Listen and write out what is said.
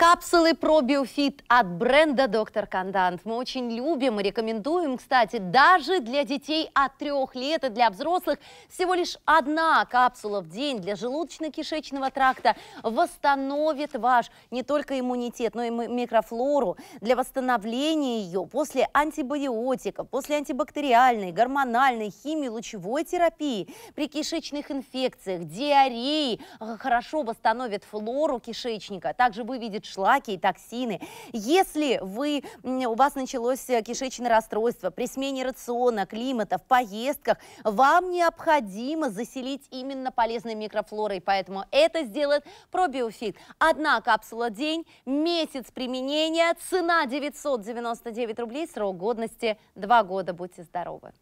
Капсулы пробиофит от бренда «Доктор Кондант». Мы очень любим и рекомендуем, кстати, даже для детей от трех лет и для взрослых. Всего лишь одна капсула в день для желудочно-кишечного тракта восстановит ваш не только иммунитет, но и микрофлору. Для восстановления ее после антибиотиков, после антибактериальной, гормональной, химии, лучевой терапии, при кишечных инфекциях, диареи э, хорошо восстановит флору кишечника. Также выведет шлаки и токсины. Если вы, у вас началось э, кишечное расстройство при смене рациона, климата, в поездках, вам необходимо заселить именно полезной микрофлорой, поэтому это сделает пробиофит. Одна капсула в день, месяц применения, цена 999 рублей, срок годности 2 года. Будьте здоровы!